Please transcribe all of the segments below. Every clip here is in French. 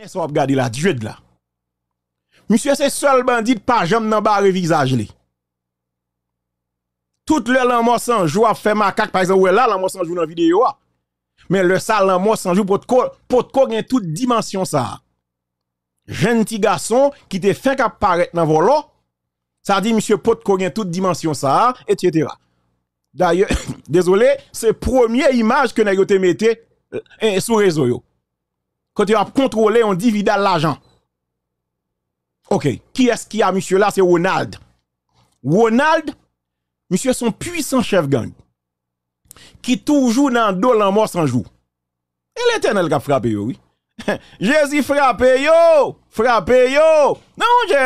N'est-ce regarder la Dieu là. Monsieur c'est seul bandit pas jamais dans barre visage li. Tout le l'amour sans jour a fait macaque par exemple là l'amour sans jour dans vidéo ah. Mais le sale l'amour sans jour pour pour gagne toute dimension ça. Jeune petit garçon qui te fait qu'apparaître dans volo ça dit monsieur pot gagne toute dimension ça etc. D'ailleurs, désolé, c'est première image que nous mettez sur réseau tu as contrôlé, on divida l'argent. Ok. Qui est-ce qui a monsieur là? C'est Ronald. Ronald, monsieur son puissant chef gang. Qui toujours dans dollar mort sans jour. Et l'éternel qui a frappé, oui. Jésus Frappé, yo, Frappé, yo. Non, mon Dieu.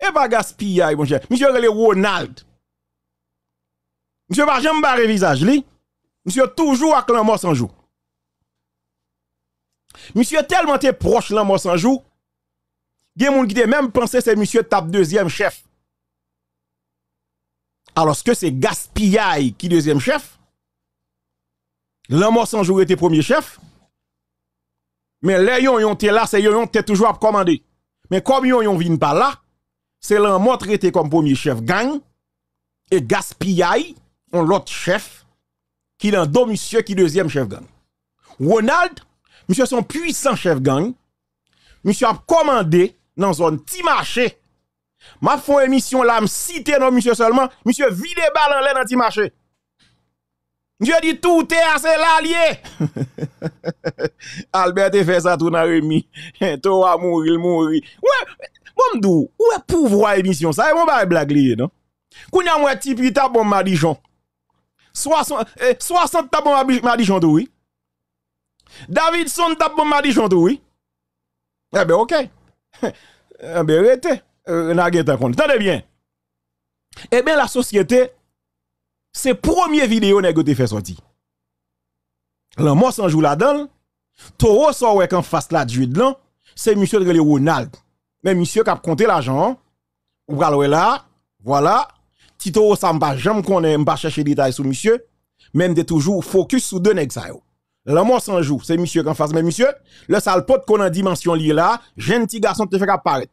Et eh, pas gaspillé, mon cher. Monsieur le Ronald. Monsieur pas jamais visage, lui. Monsieur toujours à la mort sans jour. Monsieur tellement t'es proche de mort sans jour. Gen moun qui même pensé c'est monsieur tape deuxième chef. Alors que c'est gaspillay qui deuxième chef. L'amour sans jour était premier chef. Mais les yon yon là, c'est yon yon toujours à commander. Mais comme yon yon vin pas là, c'est l'amour traite traité comme premier chef gang. Et gaspillay, on l'autre chef, qui est un monsieur qui deuxième chef gang. Ronald, Monsieur son puissant chef gang. Monsieur a commandé dans zone petit marché. Ma fond émission là, me cité non monsieur seulement, monsieur vide balles en l'air dans petit marché. Dieu dit tout est assez l'allié. Albert fait ça tout dans Rémi. Toi mourir, il mourir. Ouais, bon dou, où est pouvoir émission ça, mon bail blague lié non. Kounya moi petit pita bon madijon. 60 eh, 60 tabon madijon oui. Davidson tape bon mardi j'en oui. Eh bien, ok. eh bien, euh, compte Tenez bien. Eh bien, la société, c'est première vidéo que tu fait sortir. L'homme s'en joue là-dedans. Toro sort quand en face la dude là, c'est monsieur de Ronald. Mais monsieur qui a compté l'argent, ou pral là, voilà. Tito ça pas jamais connaît, cherché chercher détails sur monsieur, même de toujours focus sur deux nèg la mort sans jour, c'est monsieur en face, mais monsieur, le salpot qu'on a dimension lié là, jeune petit garçon te fait apparaître.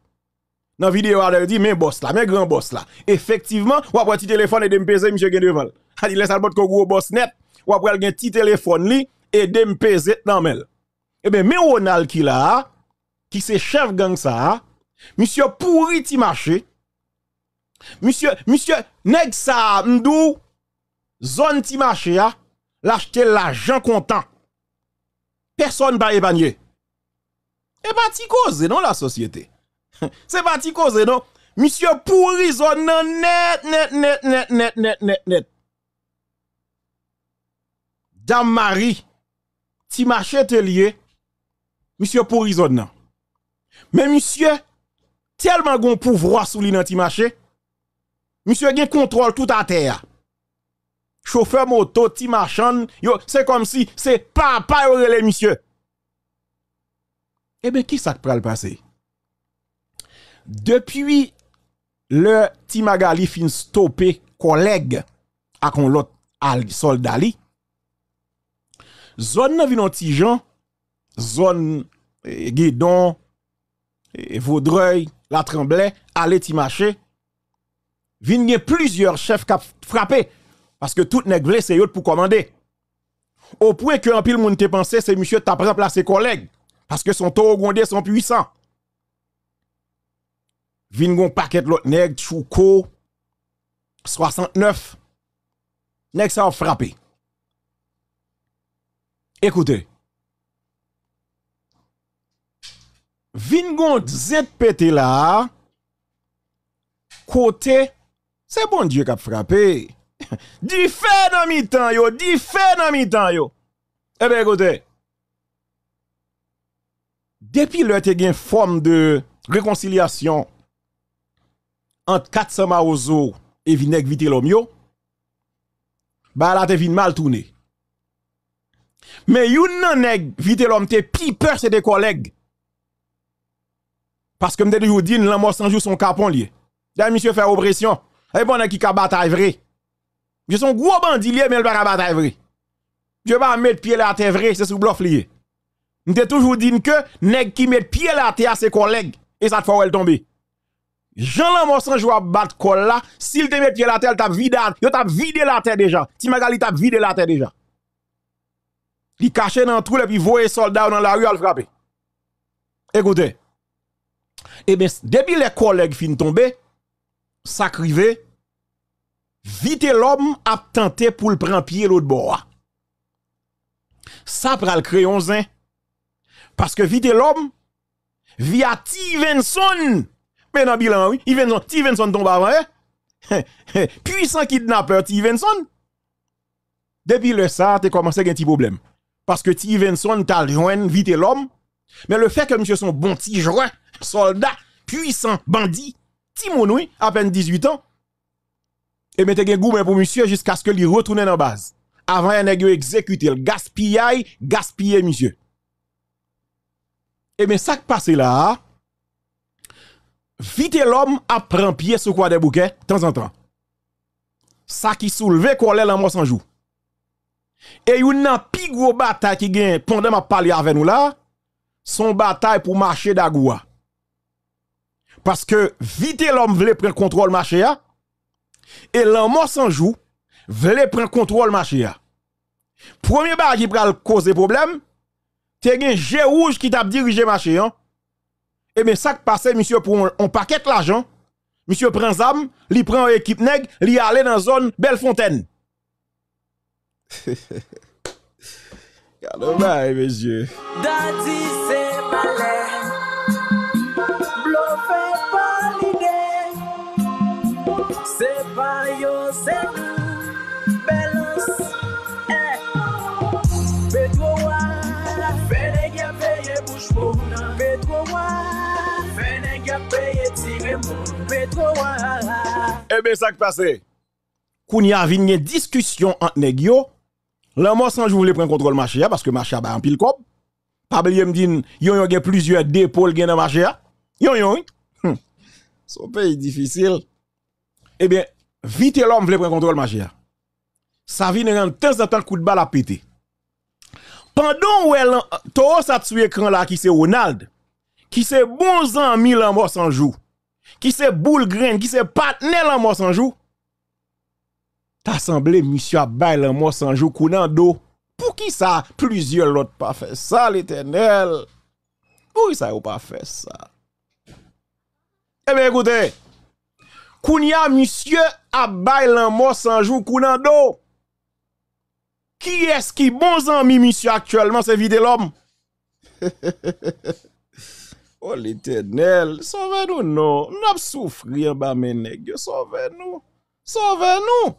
Dans la vidéo, il dit, mais boss là, mais grand boss là. Effectivement, ou après petit téléphone et de m'pese, monsieur gen devant. Elle dit, le sale pote qu'on gros boss net, ou après un petit téléphone li et de peser dans mel. Eh bien, mais Ronald qui là, qui c'est chef gang ça, monsieur pourri ti marché, monsieur, monsieur, nèg ça, m'dou, zone ti marché, l'acheter l'argent content personne pas épargné. Et t'y cause non, la société. C'est parti cause non. Monsieur pourri non, net net net net net net net net. Dame Marie, ti marché lié. Monsieur pourri non. Mais monsieur tellement gon pouvoir sous li nan ti Monsieur gen contrôle tout à terre chauffeur moto, petit marchand, c'est comme si c'est papa ou les monsieur. Eh bien, qui ça pral passer? Depuis le Timagali fin stoppé collègue à con l'autre soldali li, zone nan vinon ti zone eh, eh, Vaudreuil, la Tremblay, allez ti marché, vin plusieurs chefs qui frappé parce que tout nègre vle c'est pour commander. Au point que en pile moun te pense, c'est monsieur t'a ses collègues. parce que son taux gondé sont puissant. Vingon, paquet l'autre nègre, Chouko 69 nèg ça frappé. Écoutez. Vingon, gon zet là côté c'est bon Dieu qui a frappé. du fè nan mi temps, yo, di fè mi yo. Eh bien, écoutez, depuis le te gen forme de réconciliation entre 400 Ozo et Vinek Vitilom yo, bah la te vin mal tourné. Mais yon nan vitelom Vitilom te pi peur se de collègues. Parce que m'de dit, yon la mort sans jou son capon lié. Da monsieur fait oppression. et eh, bon, qui ka bataille vrai. Je un gros bandit mais il pas bataille vrai. Je pas mettre pied la terre vrai, c'est sous bluff lié. M'te toujours dit que gens qui mettent pied la terre à ses collègues et ça te fait tomber. Jean Lamos sans jouer à battre col là, s'il te met pied la terre, t'as vidé, vidé la terre déjà. Ti Magali t'a vidé la terre déjà. Il caché dans trou et puis voyait soldat dans la rue à le frapper. Écoutez. Eh bien, depuis les collègues fin tomber, ça vite l'homme a tenté pour le prendre pied l'autre bord. Ça prend crayon, zin. Parce que vite l'homme, via Stevenson, mais dans bilan, oui, Stevenson tombe avant, hein? Puissant kidnappeur Stevenson. Depuis le ça, t'es commencé à un petit problème. Parce que Stevenson t'a joint vite l'homme, mais le fait que monsieur son bon petit joint, soldat, puissant, bandit, timonoui, à peine 18 ans, et mettez un goût pour monsieur jusqu'à ce que lui retourne dans base. Avant yon exécuter exécuté, gaspillé gaspiller monsieur. Et bien ça qui passe là, vite l'homme apprend pied sur quoi des bouquets, de temps en temps. Ça qui soulevait qu'on en mort sans jour. Et il y a gros bataille qui gagne pendant ma parler avec nous là, son bataille pour marcher d'agoua. Parce que vite l'homme voulait prendre contrôle marché là, hein. Et l'amour sans joue, venez prendre contrôle marché. Premier bar qui pral cause problème, C'est un jet rouge qui t'a dirigé marché. Hein. Et eh bien ça qui passe, monsieur, pour on, paquet l'argent, monsieur prend zam, il prend équipe nègre, il aller dans zone Bellefontaine. Calme, monsieur. Daddy, c'est Se par yo, se pout, bel ansi, e! Petro wa, fene gya peye boujpou nan Petro wa, fene gya peye tiremou Petro wa, fene gya peye tiremou Ebe sak pase, kouni avin gen diskusyon ant neg yo La monsan jvou vle pren kontrol mache ya, paske mache ya ba an pil kop Pabliye mdin, yon yon gen plizye depol gen nan mache ya Yon yon, sou peyi difisil eh bien, vite l'homme voulait prendre contrôle Sa Ça vient de temps en temps coup de balle à péter. Pendant où elle as ça tué écran là qui c'est Ronald, qui c'est bon ami en mort qui c'est boule Green, qui c'est partenaire en mort sans jour. T'as semblé monsieur bail en mort sans jour Pour qui ça plusieurs l'autre pas fait ça l'Éternel? Pour qui ça ou pas fait ça? Eh bien écoutez, Kounia, monsieur, a bail l'an mort sans jour, Kounando. Qui est-ce qui, bon ami, monsieur, actuellement, c'est vide l'homme? oh, l'éternel, sauvez-nous, non. Nous pas souffri bas, mes nègres, sauvez-nous. sauve nous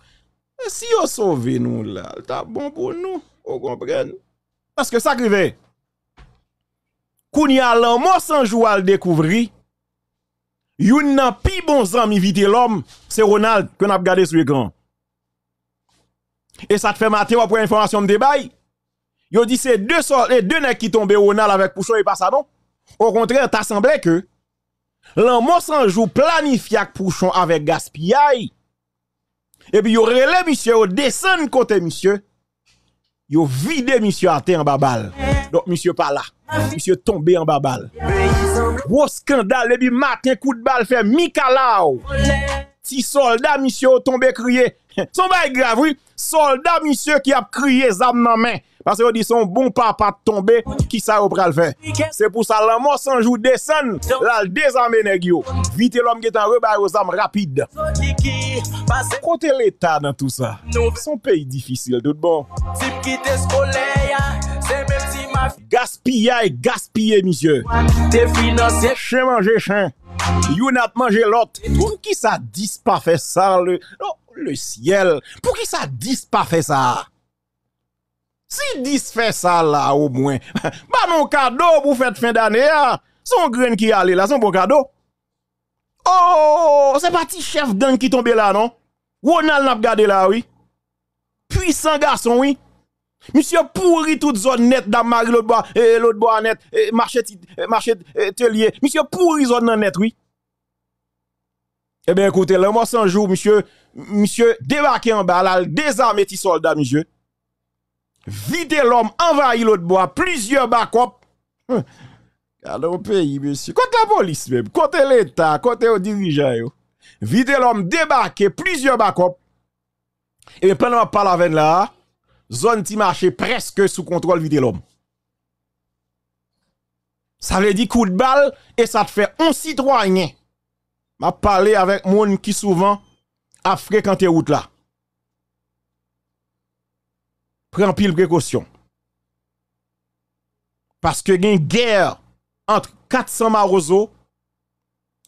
si vous sauvez nous là, c'est bon pour nous, vous comprenez? Parce que ça arrive. Kounia, l'an mort sans jour, à le découvrir. Yon nan pi bon zami vite l'homme, c'est Ronald qu'on a regardé sur l'écran. Et ça te fait mater pour information de débat. Yo dit c'est deux soldats, deux nèg qui tombent Ronald avec Pouchon et pas ça Au contraire, t'as semblé que l'homme sans joue planifié avec Pouchon avec Gaspillay. Et puis yo relè monsieur, yo descend côté monsieur. Yo vide monsieur à terre en babal. Donk misye pa la Misye tombe an ba bal Bo skandal lebi mat Nyen kou de bal fe mikalaw Ti solda misye ou tombe kriye Son bay grav wou Solda misye ki ap kriye zan nan men Pase wou di son bon papa tombe Ki sa ou pral fe Se pou sa lan monsan jou desen Lal dezan men e gyo Vite lom getan rebar o zan rapide Kote l'eta nan tout sa Son peyi difisil tout bon Tip ki te skole ya et gaspillé, monsieur. Chien manger chien. You n'a pas mangé l'autre. Pour qui ça fait ça, le, oh, le ciel? Pour qui ça fait ça? Si dis fait ça là, au moins, bah non cadeau pour fête fin d'année, ah. son grain qui allait là, son bon cadeau. Oh, c'est pas petit chef gang qui tombe là, non? Ronald n'a pas gardé là, oui. Puissant garçon, oui. Monsieur pourri toute zone nette, dans Marie, l'autre bois, eh, l'autre bois net, eh, marché, eh, telier. Monsieur pourri zone nette, oui. Eh bien, écoutez, le mois sans jour, monsieur, monsieur, débarqué en bas, là, désarmé tes soldats, monsieur. vider l'homme, envahi l'autre bois, plusieurs bacops dans hum. pays, monsieur. Côté la police, même, côté l'État, côté les dirigeants, Vite l'homme, débarqué, plusieurs back-up Et bien, pendant la veine là, zone qui marché presque sous contrôle vite l'homme. Ça veut dire coup de balle et ça te fait un citoyen. M'a parlé avec moun qui souvent a fréquenté route là. Prends pile précaution. Parce que y a une guerre entre 400 marozo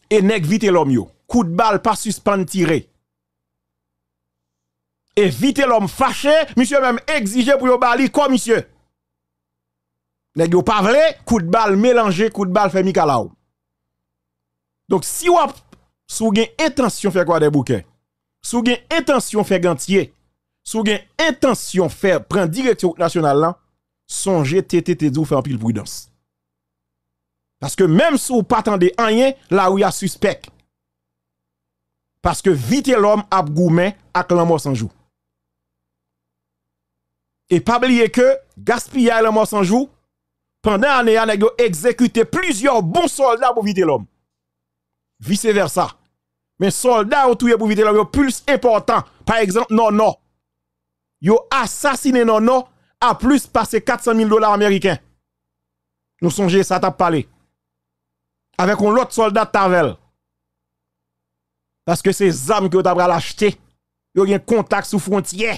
et nek vite l'homme Coup de balle pas suspend tiré éviter l'homme fâché, monsieur même exiger pour yon bali quoi monsieur. N'est-ce pas coup de balle mélangé, coup de balle fait Mikalaou. Donc si vous sou gen intention faire quoi des bouquets, sou gen intention faire gantier, sou gen intention faire prendre direction nationale là, songez tete dou faire pile prudence. Parce que même si vous pas attendez rien, là où il y a suspect. Parce que vite l'homme a goumé avec l'amour sans jour. Et pas oublier que gaspillage le mort sans jour, pendant l'année, ils ont exécuté plusieurs bons soldats pour vider l'homme. Vice versa. Mais soldats ont tué pour vider l'homme, plus important. Par exemple, non, non. Ils ont assassiné non, non, à plus passer 400 000 dollars américains. Nous songez, ça t'a parlé. Avec un autre soldat Tavel. Parce que ces armes que vous avez acheté, ils ont un contact sous frontière.